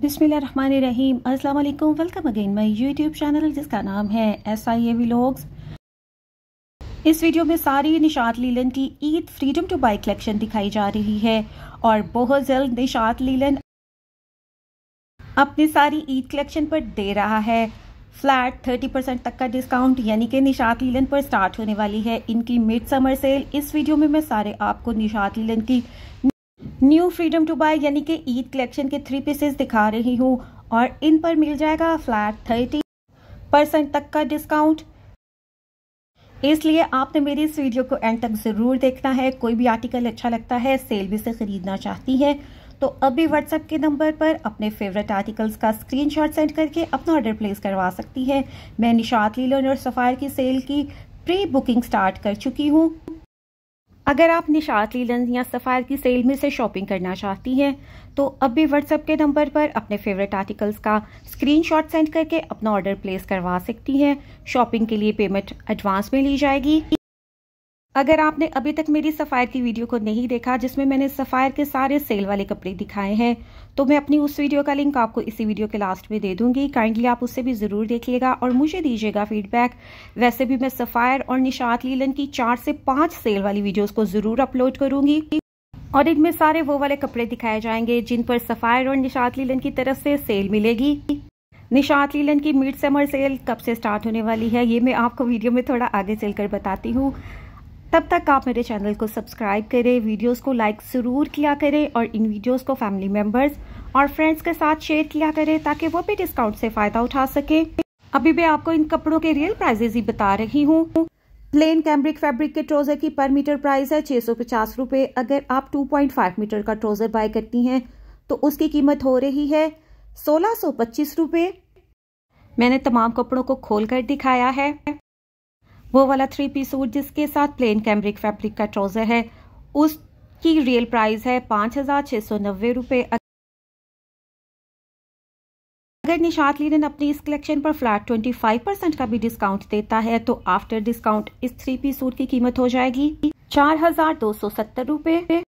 बिसमीम अल्लाम welcome again my YouTube channel जिसका नाम है एस आई ए व्लॉग्स इस वीडियो में सारी निशात लीलन की Eid freedom to buy collection दिखाई जा रही है और बहुत जल्द निशात लीलन अपनी सारी ईद कलेक्शन पर दे रहा है फ्लैट 30 परसेंट तक का डिस्काउंट यानी कि निशात लीलन पर स्टार्ट होने वाली है इनकी मिड समर सेल इस वीडियो में मैं सारे आपको निशात लीलन की न्यू फ्रीडम टू बाय यानी कि ईद कलेक्शन के थ्री पीसेस दिखा रही हूँ और इन पर मिल जाएगा फ्लैट थर्टी परसेंट तक का डिस्काउंट इसलिए आपने मेरी इस वीडियो को एंड तक ज़रूर देखना है कोई भी आर्टिकल अच्छा लगता है सेल भी से ख़रीदना चाहती है तो अभी व्हाट्सएप के नंबर पर अपने फेवरेट आर्टिकल्स का स्क्रीनशॉट सेंड करके अपना ऑर्डर प्लेस करवा सकती है मैं निशात लीलन और सफ़ायर की सेल की प्री बुकिंग स्टार्ट कर चुकी हूँ अगर आप निशात लीलन या सफ़ायर की सेल में से शॉपिंग करना चाहती हैं तो अब भी व्हाट्सएप के नंबर पर अपने फेवरेट आर्टिकल्स का स्क्रीनशॉट सेंड करके अपना ऑर्डर प्लेस करवा सकती हैं शॉपिंग के लिए पेमेंट एडवांस में ली जाएगी अगर आपने अभी तक मेरी सफ़ायर की वीडियो को नहीं देखा जिसमें मैंने सफ़ायर के सारे सेल वाले कपड़े दिखाए हैं तो मैं अपनी उस वीडियो का लिंक आपको इसी वीडियो के लास्ट में दे दूंगी काइंडली आप उससे भी ज़रूर देखिएगा और मुझे दीजिएगा फीडबैक वैसे भी मैं सफ़ायर और निशात लीलन की चार से पांच सेल वाली वीडियोज़ को ज़रूर अपलोड करूंगी और इनमें सारे वो वाले कपड़े दिखाए जाएंगे जिन पर सफ़ायर और निशात लीलन की तरफ से सेल मिलेगी निशात लीलन की मिड समर सेल कब से स्टार्ट होने वाली है ये मैं आपको वीडियो में थोड़ा आगे चलकर बताती हूँ तब तक आप मेरे चैनल को सब्सक्राइब करें वीडियोस को लाइक ज़रूर किया करें और इन वीडियोस को फैमिली मेम्बर्स और फ्रेंड्स के साथ शेयर किया करें ताकि वो भी डिस्काउंट से फ़ायदा उठा सके अभी मैं आपको इन कपड़ों के रियल प्राइजेज ही बता रही हूँ प्लेन कैम्ब्रिक फैब्रिक के ट्रोजर की पर मीटर प्राइस है छह सौ पचास रूपए अगर आप टू पॉइंट फाइव मीटर का ट्रोजर बाय करती है तो उसकी कीमत हो रही है सोलह सौ पच्चीस रूपए मैंने तमाम कपड़ों को खोलकर दिखाया है वो वाला थ्री पीस सूट जिसके साथ प्लेन कैमरिक फैब्रिक का ट्राउजर है उसकी रियल प्राइस है पांच हजार छह सौ नब्बे रुपए अगर निशात लीडन अपनी इस कलेक्शन पर फ्लैट ट्वेंटी फाइव परसेंट का भी डिस्काउंट देता है तो आफ्टर डिस्काउंट इस थ्री पीस सूट की कीमत हो जाएगी चार हजार दो सौ सत्तर रूपए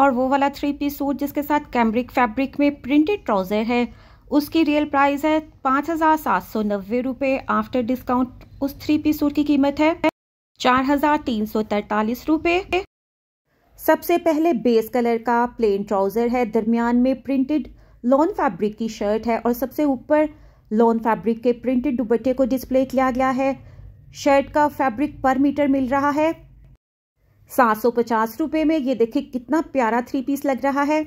और वो वाला थ्री पीस सूट जिसके साथ कैम्ब्रिक फैब्रिक में प्रिंटेड ट्राउजर है उसकी रियल प्राइस है पांच हजार सात सौ नब्बे रूपए आफ्टर डिस्काउंट उस थ्री पीस सूट की कीमत है चार हजार तीन सबसे पहले बेस कलर का प्लेन ट्राउजर है दरमियान में प्रिंटेड लॉन फैब्रिक की शर्ट है और सबसे ऊपर लॉन फैब्रिक के प्रिंटेड दुबट्टे को डिस्प्ले किया गया है शर्ट का फैब्रिक पर मीटर मिल रहा है सात सौ पचास रुपये में ये देखिए कितना प्यारा थ्री पीस लग रहा है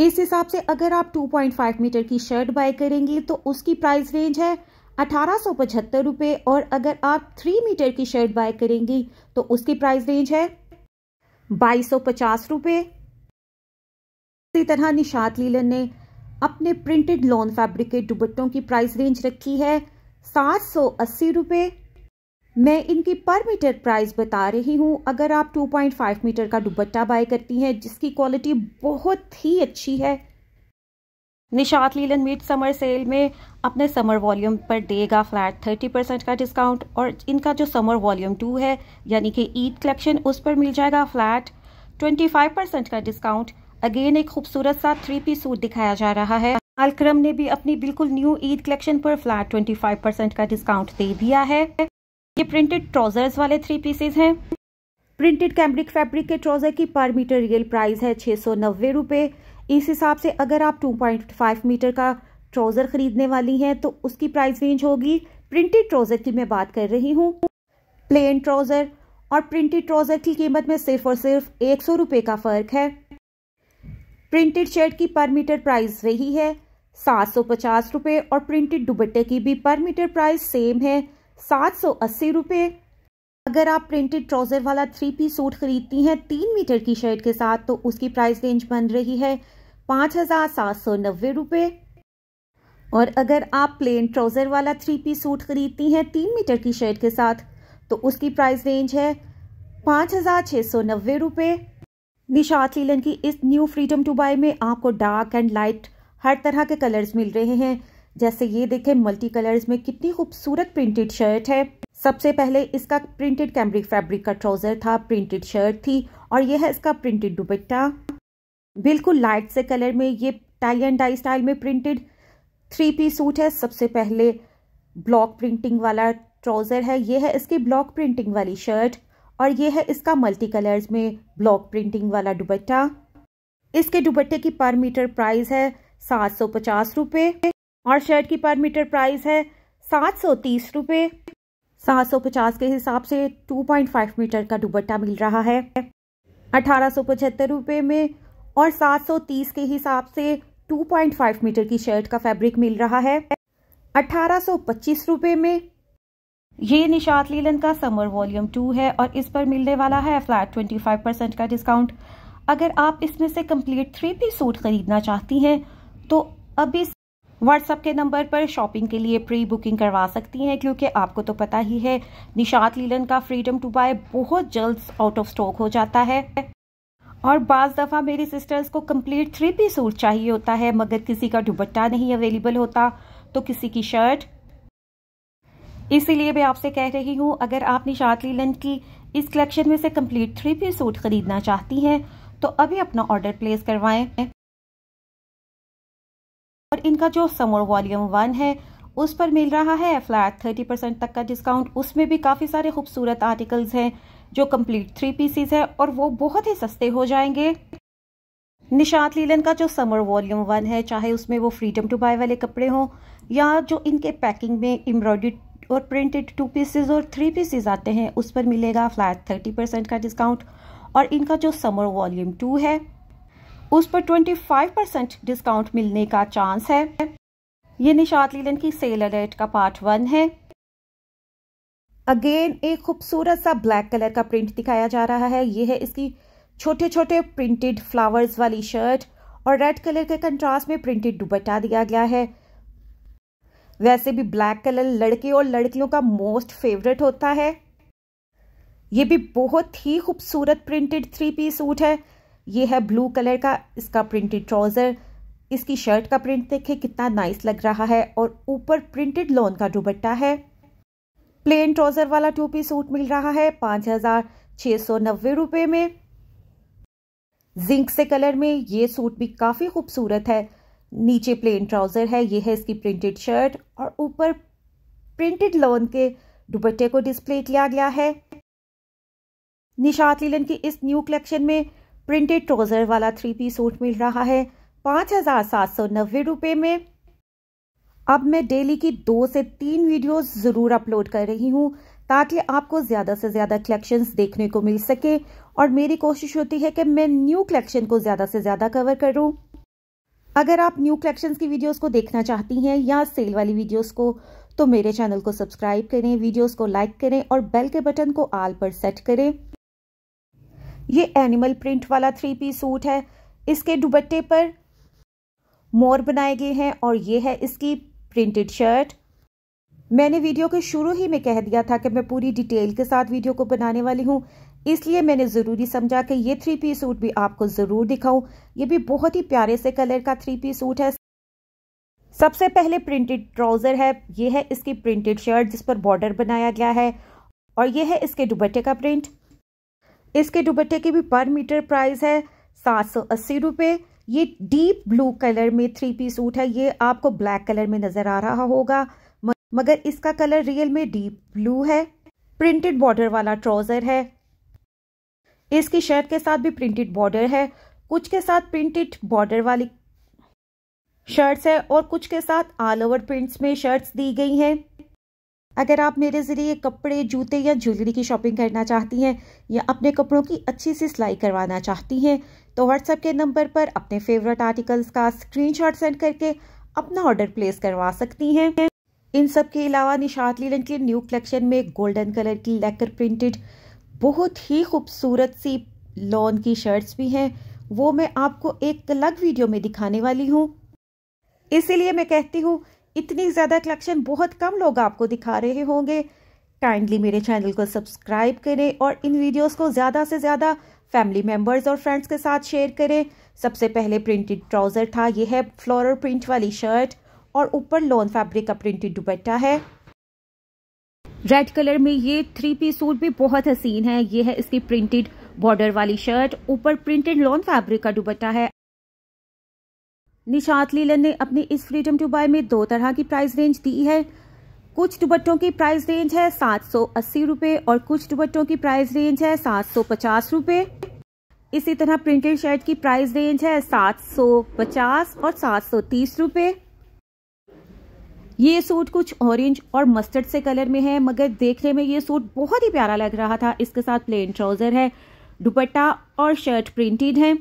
इस हिसाब से अगर आप टू पॉइंट फाइव मीटर की शर्ट बाय करेंगे तो उसकी प्राइस रेंज है अठारह सौ पचहत्तर रुपये और अगर आप थ्री मीटर की शर्ट बाय करेंगी तो उसकी प्राइस रेंज है बाईस सौ पचास रुपये इसी तरह निशात लीलन ने अपने प्रिंटेड लॉन फैब्रिक के दुबट्टों की प्राइस रेंज रखी है सात सौ अस्सी रुपये मैं इनकी पर मीटर प्राइस बता रही हूं अगर आप 2.5 मीटर का दुबट्टा बाय करती हैं जिसकी क्वालिटी बहुत ही अच्छी है Nishat Linen mid summer sale में अपने समर वॉल्यूम पर देगा फ्लैट 30 परसेंट का डिस्काउंट और इनका जो समर वॉल्यूम टू है यानी कि ईद कलेक्शन उस पर मिल जाएगा फ्लैट 25 परसेंट का डिस्काउंट अगेन एक खूबसूरत सा थ्री पीस सूट दिखाया जा रहा है अलक्रम ने भी अपनी बिल्कुल न्यू ईद कलेक्शन पर फ्लैट 25 परसेंट का डिस्काउंट दे दिया है ये प्रिंटेड ट्राउजर्स वाले थ्री पीसेज हैं प्रिंटेड कैम्ब्रिक फैब्रिक के ट्राउजर की पर मीटर रियल प्राइस है छह सौ नब्बे रुपए इस हिसाब से अगर आप 2.5 मीटर का ट्राउज़र ख़रीदने वाली हैं तो उसकी प्राइस रेंज होगी प्रिंटेड ट्राउज़र की मैं बात कर रही हूँ प्लेन ट्राउज़र और प्रिंटेड ट्राउज़र की कीमत में सिर्फ और सिर्फ एक सौ का फ़र्क है प्रिंटेड शर्ट की पर मीटर प्राइस वही है सात सौ पचास रुपये और प्रिंटेड दुबट्टे की भी पर मीटर प्राइस सेम है सात सौ अस्सी रुपये अगर आप प्रिंटेड ट्राउज़र वाला थ्री पी सूट खरीदती हैं तीन मीटर की शर्ट के साथ तो उसकी प्राइस रेंज बन रही है पाँच हज़ार सात सौ नब्बे रुपये और अगर आप प्लेन ट्राउज़र वाला थ्री पी सूट खरीदती हैं तीन मीटर की शर्ट के साथ तो उसकी प्राइस रेंज है पाँच हज़ार छः सौ नब्बे रुपये निशात लीलन की इस न्यू फ्रीडम टू बाई में आपको डार्क एंड लाइट हर तरह के कलर्स मिल रहे हैं जैसे ये देखें मल्टी कलर्स में कितनी खूबसूरत प्रिंटेड शर्ट है सबसे पहले इसका प्रिंटेड कैम्ब्रिक फैब्रिक का ट्राउज़र था प्रिंटेड शर्ट थी और यह है इसका प्रिंटेड दुपट्टा बिल्कुल लाइट से कलर में ये टाई एंड डाई स्टाइल में प्रिंटेड थ्री पी सूट है सबसे पहले ब्लॉक प्रिंटिंग वाला ट्राउज़र है ये है इसकी ब्लॉक प्रिंटिंग वाली शर्ट और ये है इसका मल्टी कलर्स में ब्लॉक प्रिंटिंग वाला दुबट्टा इसके दुबट्टे की पर मीटर प्राइस है सात सौ पचास रुपये और शर्ट की पर मीटर प्राइस है सात सौ तीस रुपये सात सौ पचास के हिसाब से टू पॉइंट फाइव मीटर का दुबट्टा मिल रहा है अठारह सौ पचहत्तर रुपये में और 730 के हिसाब से 2.5 मीटर की शर्ट का फैब्रिक मिल रहा है अठारह रुपए में ये निशात लीलन का समर वॉल्यूम टू है और इस पर मिलने वाला है फ्लैट 25 परसेंट का डिस्काउंट अगर आप इसमें से कंप्लीट थ्री पी सूट खरीदना चाहती हैं तो अभी व्हाट्सअप के नंबर पर शॉपिंग के लिए प्री बुकिंग करवा सकती हैं क्योंकि आपको तो पता ही है निशात लीलन का फ्रीडम टू बाय बहुत जल्द आउट ऑफ स्टॉक हो जाता है और बाज़ दफ़ा मेरी सिस्टर्स को कंप्लीट थ्री पी सूट चाहिए होता है मगर किसी का दुबट्टा नहीं अवेलेबल होता तो किसी की शर्ट इसीलिए मैं आपसे कह रही हूँ अगर आप निशात लीलन की इस कलेक्शन में से कंप्लीट थ्री पी सूट खरीदना चाहती हैं तो अभी अपना ऑर्डर प्लेस करवाएं और इनका जो समर वॉल्यूम वन है उस पर मिल रहा है फ्लैट थर्टी परसेंट तक का डिस्काउंट उसमें भी काफ़ी सारे खूबसूरत आर्टिकल्स हैं जो कंप्लीट थ्री पीसीज है और वो बहुत ही सस्ते हो जाएंगे निशात लीलन का जो समर वॉल्यूम वन है चाहे उसमें वो फ्रीडम टू बाय वाले कपड़े हों या जो इनके पैकिंग में एम्ब्रॉयड और प्रिंटेड टू पीसेज और थ्री पीसेज आते हैं उस पर मिलेगा फ्लैट थर्टी परसेंट का डिस्काउंट और इनका जो समर वॉल्यूम टू है उस पर ट्वेंटी फाइव परसेंट डिस्काउंट मिलने का चांस है ये निशात लीलन की सेल अलर्ट का पार्ट वन है अगेन एक खूबसूरत सा ब्लैक कलर का प्रिंट दिखाया जा रहा है ये है इसकी छोटे छोटे प्रिंटेड फ्लावर्स वाली शर्ट और रेड कलर के कंट्रास्ट में प्रिंटेड दुपट्टा दिया गया है वैसे भी ब्लैक कलर लड़के और लड़कियों का मोस्ट फेवरेट होता है ये भी बहुत ही खूबसूरत प्रिंटेड थ्री पीस सूट है ये है ब्लू कलर का इसका प्रिंटेड ट्राउज़र इसकी शर्ट का प्रिंट देखे कितना नाइस लग रहा है और ऊपर प्रिंटेड लॉन का दुपट्टा है प्लेन ट्राउजर वाला टू पी सूट मिल रहा है पाँच हज़ार छः सौ नब्बे रुपये में जिंक से कलर में ये सूट भी काफ़ी खूबसूरत है नीचे प्लेन ट्राउज़र है ये है इसकी प्रिंटेड शर्ट और ऊपर प्रिंटेड लोन के दुपट्टे को डिस्प्ले किया गया है निशात लीलन की इस न्यू कलेक्शन में प्रिंटेड ट्राउज़र वाला थ्री पी सूट मिल रहा है पाँच हज़ार सात सौ नब्बे रुपये में अब मैं डेली की दो से तीन वीडियोस ज़रूर अपलोड कर रही हूँ ताकि आपको ज़्यादा से ज़्यादा कलेक्शंस देखने को मिल सके और मेरी कोशिश होती है कि मैं न्यू कलेक्शन को ज़्यादा से ज़्यादा कवर करूँ अगर आप न्यू कलेक्शंस की वीडियोस को देखना चाहती हैं या सेल वाली वीडियोस को तो मेरे चैनल को सब्सक्राइब करें वीडियोस को लाइक करें और बेल के बटन को आल पर सेट करें ये एनिमल प्रिंट वाला थ्री पी सूट है इसके दुबट्टे पर मोर बनाए गए हैं और ये है इसकी प्रिंटेड शर्ट मैंने वीडियो के शुरू ही में कह दिया था कि मैं पूरी डिटेल के साथ वीडियो को बनाने वाली हूँ इसलिए मैंने ज़रूरी समझा कि ये थ्री पी सूट भी आपको ज़रूर दिखाऊं ये भी बहुत ही प्यारे से कलर का थ्री पी सूट है सबसे पहले प्रिंटेड ट्राउज़र है ये है इसकी प्रिंटेड शर्ट जिस पर बॉर्डर बनाया गया है और ये है इसके दुबट्टे का प्रिंट इसके दुबट्टे की भी पर मीटर प्राइस है सात सौ अस्सी रुपये ये डीप ब्लू कलर में थ्री पीस सूट है ये आपको ब्लैक कलर में नजर आ रहा होगा मगर इसका कलर रियल में डीप ब्लू है प्रिंटेड बॉर्डर वाला ट्राउजर है इसकी शर्ट के साथ भी प्रिंटेड बॉर्डर है कुछ के साथ प्रिंटेड बॉर्डर वाली शर्ट्स है और कुछ के साथ ऑल ओवर प्रिंट्स में शर्ट्स दी गई हैं अगर आप मेरे ज़रिए कपड़े जूते या ज्वेलरी की शॉपिंग करना चाहती हैं या अपने कपड़ों की अच्छी सी सिलाई करवाना चाहती हैं तो व्हाट्सएप के नंबर पर अपने फेवरेट आर्टिकल्स का स्क्रीनशॉट सेंड करके अपना ऑर्डर प्लेस करवा सकती हैं इन सब के अलावा निशात लीलन के न्यू कलेक्शन में गोल्डन कलर की लेकर प्रिंटेड बहुत ही खूबसूरत सी लॉन की शर्ट्स भी हैं वो मैं आपको एक अलग वीडियो में दिखाने वाली हूँ इसीलिए मैं कहती हूँ इतनी ज़्यादा कलेक्शन बहुत कम लोग आपको दिखा रहे होंगे काइंडली मेरे चैनल को सब्सक्राइब करें और इन वीडियोस को ज़्यादा से ज़्यादा फैमिली मेम्बर्स और फ्रेंड्स के साथ शेयर करें सबसे पहले प्रिंटेड ट्राउज़र था यह है फ्लोरल प्रिंट वाली शर्ट और ऊपर लॉन फैब्रिक का प्रिंटेड दुपट्टा है रेड कलर में ये थ्री पी सूट भी बहुत हसीन है ये है इसकी प्रिंटेड बॉर्डर वाली शर्ट ऊपर प्रिंटेड लॉन फैब्रिक का दुपट्टा है निशात लीलन ने अपने इस फ्रीडम टू बाय में दो तरह की प्राइस रेंज दी है कुछ दुबट्टों की प्राइस रेंज है सात सौ अस्सी रुपये और कुछ दुबट्टों की प्राइस रेंज है सात सौ पचास इसी तरह प्रिंटेड शर्ट की प्राइस रेंज है सात सौ पचास और सात सौ तीस ये सूट कुछ ऑरेंज और मस्टर्ड से कलर में है मगर देखने में ये सूट बहुत ही प्यारा लग रहा था इसके साथ प्लेन ट्राउज़र है दुपट्टा और शर्ट प्रिंटेड है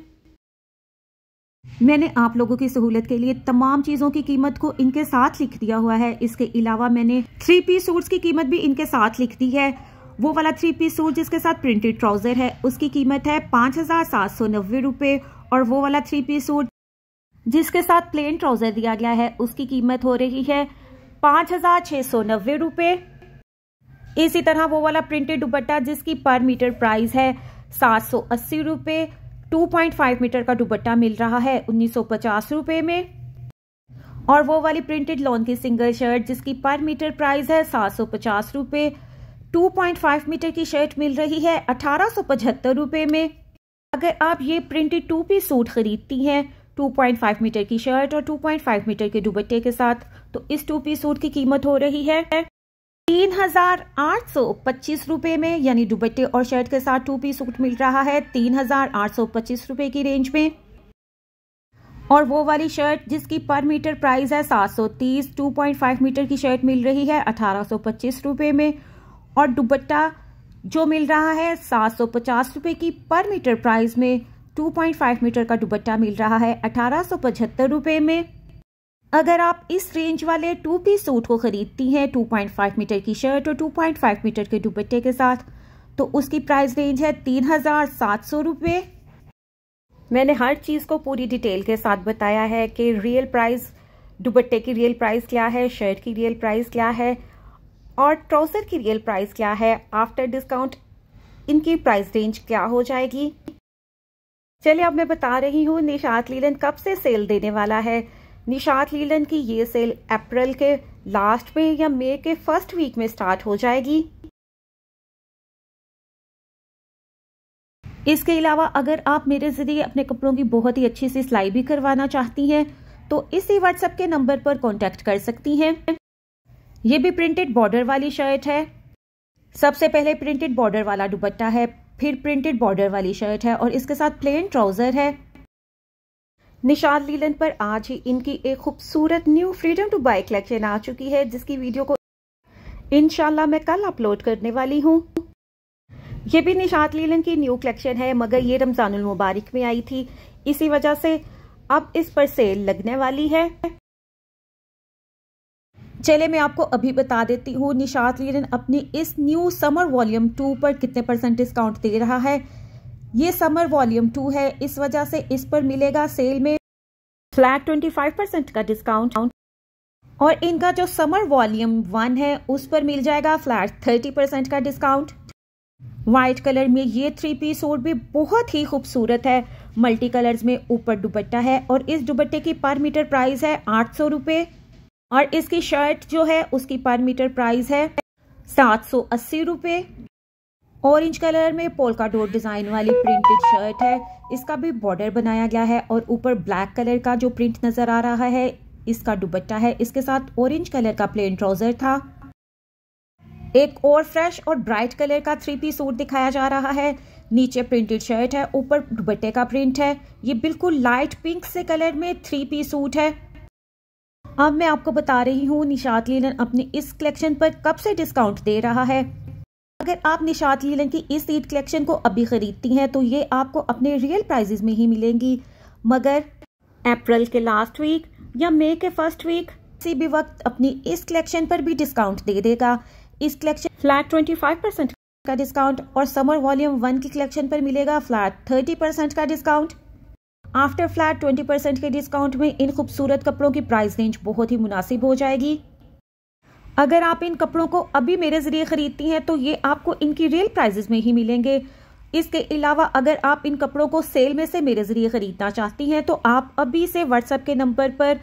मैंने आप लोगों की सहूलत के लिए तमाम चीज़ों की कीमत को इनके साथ लिख दिया हुआ है इसके अलावा मैंने थ्री पीस सूट्स की कीमत भी इनके साथ लिख दी है वो वाला थ्री पीस सूट जिसके साथ प्रिंटेड ट्राउज़र है उसकी कीमत है पाँच हज़ार सात सौ नब्बे रुपये और वो वाला थ्री पीस सूट जिसके साथ प्लेन ट्राउज़र दिया गया है उसकी कीमत हो रही है पांच हज़ार छह सौ नब्बे रुपये इसी तरह वो वाला प्रिंटेड दुपट्टा जिसकी पर मीटर प्राइस है सात सौ अस्सी रुपये 2.5 मीटर का दुपट्टा मिल रहा है उन्नीस रुपए में और वो वाली प्रिंटेड लॉन की सिंगल शर्ट जिसकी पर मीटर प्राइस है सात सौ पचास टू फाइव मीटर की शर्ट मिल रही है अठारह सौ पचहत्तर में अगर आप ये प्रिंटेड टू पी सूट खरीदती हैं 2.5 मीटर की शर्ट और 2.5 मीटर के दुबट्टे के साथ तो इस टू पी सूट की कीमत हो रही है तीन हजार आठ सौ पच्चीस रूपए में यानी दुबट्टे और शर्ट के साथ टू पीस सूट मिल रहा है तीन हजार आठ सौ पच्चीस रूपए की रेंज में और वो वाली शर्ट जिसकी पर मीटर प्राइस है सात सौ तीस टू पॉइंट फाइव मीटर की शर्ट मिल रही है अठारह सौ पच्चीस रूपए में और दुबट्टा जो मिल रहा है सात सौ पचास रूपए की पर मीटर प्राइस में टू पॉइंट फाइव मीटर का दुबट्टा मिल रहा है अठारह सौ पचहत्तर रुपये में अगर आप इस रेंज वाले टू पी सूट को खरीदती हैं 2.5 मीटर की शर्ट और 2.5 मीटर के दुपट्टे के साथ तो उसकी प्राइस रेंज है तीन हजार सात सौ मैंने हर चीज़ को पूरी डिटेल के साथ बताया है कि रियल प्राइस दुपट्टे की रियल प्राइस क्या है शर्ट की रियल प्राइस क्या है और ट्राउज़र की रियल प्राइस क्या है आफ्टर डिस्काउंट इनकी प्राइस रेंज क्या हो जाएगी चलिए अब मैं बता रही हूँ निशात लीलन कब से सेल देने वाला है निशात लीलन की ये सेल अप्रैल के लास्ट में या मई के फर्स्ट वीक में स्टार्ट हो जाएगी इसके अलावा अगर आप मेरे जरिए अपने कपड़ों की बहुत ही अच्छी सी सिलाई भी करवाना चाहती हैं तो इसी व्हाट्सएप के नंबर पर कांटेक्ट कर सकती हैं ये भी प्रिंटेड बॉर्डर वाली शर्ट है सबसे पहले प्रिंटेड बॉर्डर वाला दुबट्टा है फिर प्रिंटेड बॉर्डर वाली शर्ट है और इसके साथ प्लेन ट्राउजर है निशान लीलन पर आज ही इनकी एक खूबसूरत new freedom to buy collection आ चुकी है जिसकी वीडियो को इनशाला मैं कल अपलोड करने वाली हूँ ये भी निशात लीलन की न्यू कलेक्शन है मगर ये रमजानुल मुबारक में आई थी इसी वजह से अब इस पर सेल लगने वाली है चले मैं आपको अभी बता देती हूँ निशात लीलन अपनी इस न्यू समर वॉल्यूम टू पर कितने परसेंट डिस्काउंट दे रहा है ये समर वॉल्यूम टू है इस वजह से इस पर मिलेगा सेल में फ्लैट 25 परसेंट का डिस्काउंट और इनका जो समर वॉल्यूम वन है उस पर मिल जाएगा फ्लैट 30 परसेंट का डिस्काउंट व्हाइट कलर में ये थ्री पीस सूट भी बहुत ही खूबसूरत है मल्टी कलर्स में ऊपर दुपट्टा है और इस दुपट्टे की पर मीटर प्राइस है आठ सौ रुपये और इसकी शर्ट जो है उसकी पर मीटर प्राइस है सात सौ अस्सी रुपये ऑरेंज कलर में पोलका डोर डिज़ाइन वाली प्रिंटेड शर्ट है इसका भी बॉर्डर बनाया गया है और ऊपर ब्लैक कलर का जो प्रिंट नज़र आ रहा है इसका दुबट्टा है इसके साथ ऑरेंज कलर का प्लेन ट्राउज़र था एक और फ्रेश और ब्राइट कलर का थ्री पी सूट दिखाया जा रहा है नीचे प्रिंटेड शर्ट है ऊपर दुबट्टे का प्रिंट है ये बिल्कुल लाइट पिंक से कलर में थ्री पी सूट है अब मैं आपको बता रही हूँ निशात लीलन अपने इस कलेक्शन पर कब से डिस्काउंट दे रहा है अगर आप निशात लीलन की इस सीट कलेक्शन को अभी खरीदती हैं तो ये आपको अपने रियल प्राइजेज में ही मिलेंगी मगर अप्रैल के लास्ट वीक या मई के फर्स्ट वीक किसी भी वक्त अपनी इस कलेक्शन पर भी डिस्काउंट दे देगा इस collection flat twenty five percent का डिस्काउंट और समर वॉल्यूम वन की कलेक्शन पर मिलेगा फ्लैट थर्टी परसेंट का discount after flat twenty percent के डिस्काउंट में इन खूबसूरत कपड़ों की प्राइस रेंज बहुत ही मुनासिब हो जाएगी अगर आप इन कपड़ों को अभी मेरे ज़रिए ख़रीदती हैं तो ये आपको इनकी रियल प्राइजेस में ही मिलेंगे इसके अलावा अगर आप इन कपड़ों को सेल में से मेरे ज़रिए ख़रीदना चाहती हैं तो आप अभी से व्हाट्सएप के नंबर पर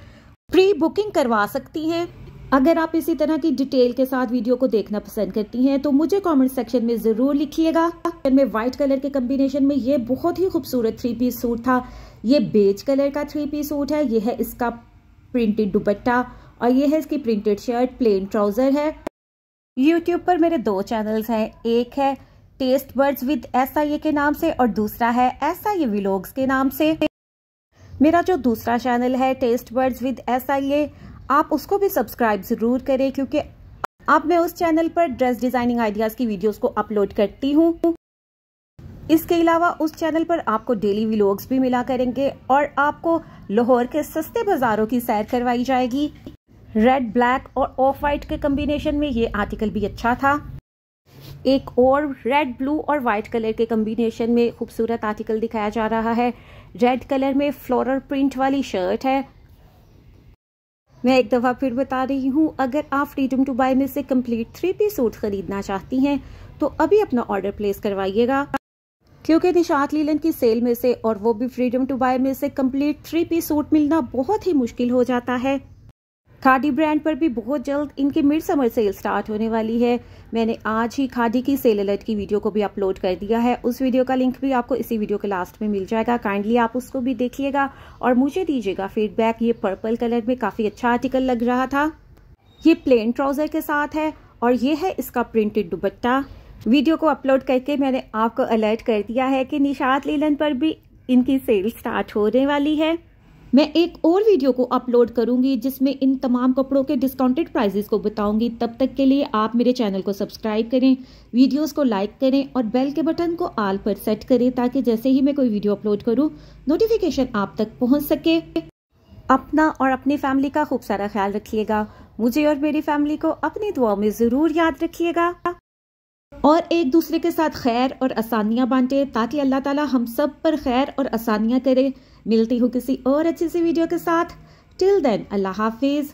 प्री बुकिंग करवा सकती हैं अगर आप इसी तरह की डिटेल के साथ वीडियो को देखना पसंद करती हैं तो मुझे कमेंट सेक्शन में ज़रूर लिखिएगा व्हाइट कलर के कम्बिनेशन में ये बहुत ही खूबसूरत थ्री पीस सूट था ये बेज कलर का थ्री पीस सूट है यह है इसका प्रिंटेड दुपट्टा और ये है इसकी प्रिंटेड शर्ट प्लेन ट्राउज़र है यूट्यूब पर मेरे दो चैनल्स हैं एक है taste birds with S I A के नाम से और दूसरा है एस आई ए विलोग्स के नाम से मेरा जो दूसरा चैनल है taste birds with S I A आप उसको भी सब्सक्राइब ज़रूर करें क्योंकि अब मैं उस चैनल पर ड्रेस डिज़ाइनिंग आइडियाज़ की वीडियोस को अपलोड करती हूँ इसके अलावा उस चैनल पर आपको डेली व्लॉग्स भी मिला करेंगे और आपको लाहौर के सस्ते बाज़ारों की सैर करवाई जाएगी रेड ब्लैक और ऑफ वाइट के कम्बिनेशन में ये आर्टिकल भी अच्छा था एक और रेड ब्लू और वाइट कलर के कम्बिनेशन में खूबसूरत आर्टिकल दिखाया जा रहा है रेड कलर में फ्लोरल प्रिंट वाली शर्ट है मैं एक दफ़ा फिर बता रही हूँ अगर आप फ्रीडम टू बाय में से कंप्लीट थ्री पी सूट खरीदना चाहती हैं तो अभी अपना ऑर्डर प्लेस करवाइएगा क्योंकि निशात लीलन की सेल में से और वो भी फ्रीडम टू बाय में से कंप्लीट थ्री पी सूट मिलना बहुत ही मुश्किल हो जाता है खादी ब्रांड पर भी बहुत जल्द इनकी मिड समर सेल स्टार्ट होने वाली है मैंने आज ही खादी की सेल अलर्ट की वीडियो को भी अपलोड कर दिया है उस वीडियो का लिंक भी आपको इसी वीडियो के लास्ट में मिल जाएगा काइंडली आप उसको भी देखिएगा और मुझे दीजिएगा फीडबैक ये पर्पल कलर में काफ़ी अच्छा आर्टिकल लग रहा था ये प्लेन ट्राउज़र के साथ है और ये है इसका प्रिंटेड दुबट्टा वीडियो को अपलोड करके मैंने आपको अलर्ट कर दिया है कि निषाद लीलन पर भी इनकी सेल स्टार्ट होने वाली है मैं एक और वीडियो को अपलोड करूंगी जिसमें इन तमाम कपड़ों के डिस्काउंटेड प्राइजेस को बताऊंगी तब तक के लिए आप मेरे चैनल को सब्सक्राइब करें वीडियोस को लाइक करें और बेल के बटन को आल पर सेट करें ताकि जैसे ही मैं कोई वीडियो अपलोड करूं नोटिफिकेशन आप तक पहुंच सके अपना और अपनी फैमिली का खूब सारा ख्याल रखिएगा मुझे और मेरी फैमिली को अपनी दुआ में ज़रूर याद रखिएगा और एक दूसरे के साथ खैर और आसानियाँ बांटे ताकि अल्लाह ताला हम सब पर खैर और आसानियाँ करे मिलती हूँ किसी और अच्छी सी वीडियो के साथ टिल देन अल्लाह हाफिज़